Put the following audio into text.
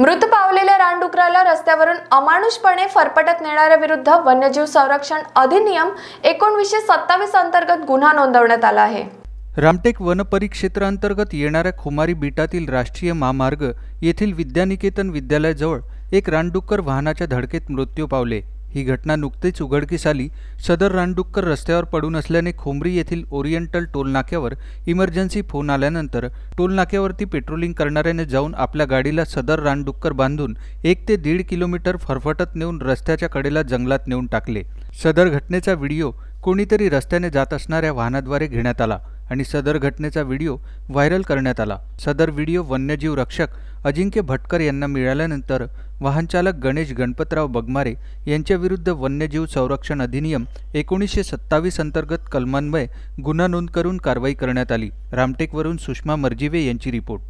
मृत पावलेल्या रानडुकराला रस्त्यावरून अमानुषपणे फरफटत नेणाऱ्याविरुद्ध वन्यजीव संरक्षण अधिनियम एकोणवीसशे सत्तावीस अंतर्गत गुन्हा नोंदवण्यात आला आहे रामटेक वनपरिक्षेत्रांतर्गत येणाऱ्या खुमारी बीटातील राष्ट्रीय महामार्ग येथील विद्यानिकेतन विद्यालयाजवळ एक रानडुक्कर वाहनाच्या धडकेत मृत्यू पावले ही घटना नुकतीच उघडकीस आली सदर रानडुक्कर रस्त्यावर पडून असल्याने खोमरी येथील ओरिएंटल टोलनाक्यावर इमर्जन्सी फोन आल्यानंतर टोलनाक्यावरती पेट्रोलिंग करणाऱ्याने जाऊन आपल्या गाडीला सदर रानडुक्कर बांधून एक ते दीड किलोमीटर फरफटत नेऊन रस्त्याच्या कडेला जंगलात नेऊन टाकले सदर घटनेचा व्हिडिओ कोणीतरी रस्त्याने जात असणाऱ्या वाहनाद्वारे घेण्यात आला आणि सदर घटनेचा व्हिडिओ व्हायरल करण्यात आला सदर व्हिडिओ वन्यजीव रक्षक अजिंक्य भटकर यांना मिळाल्यानंतर वाहनचालक गणेश गणपतराव बगमारे यांच्याविरुद्ध वन्यजीव संरक्षण अधिनियम एकोणीसशे सत्तावीस अंतर्गत कलमान्वये गुन्हा नोंद करून कारवाई करण्यात आली रामटेकवरून सुषमा मर्जिवे यांची रिपोर्ट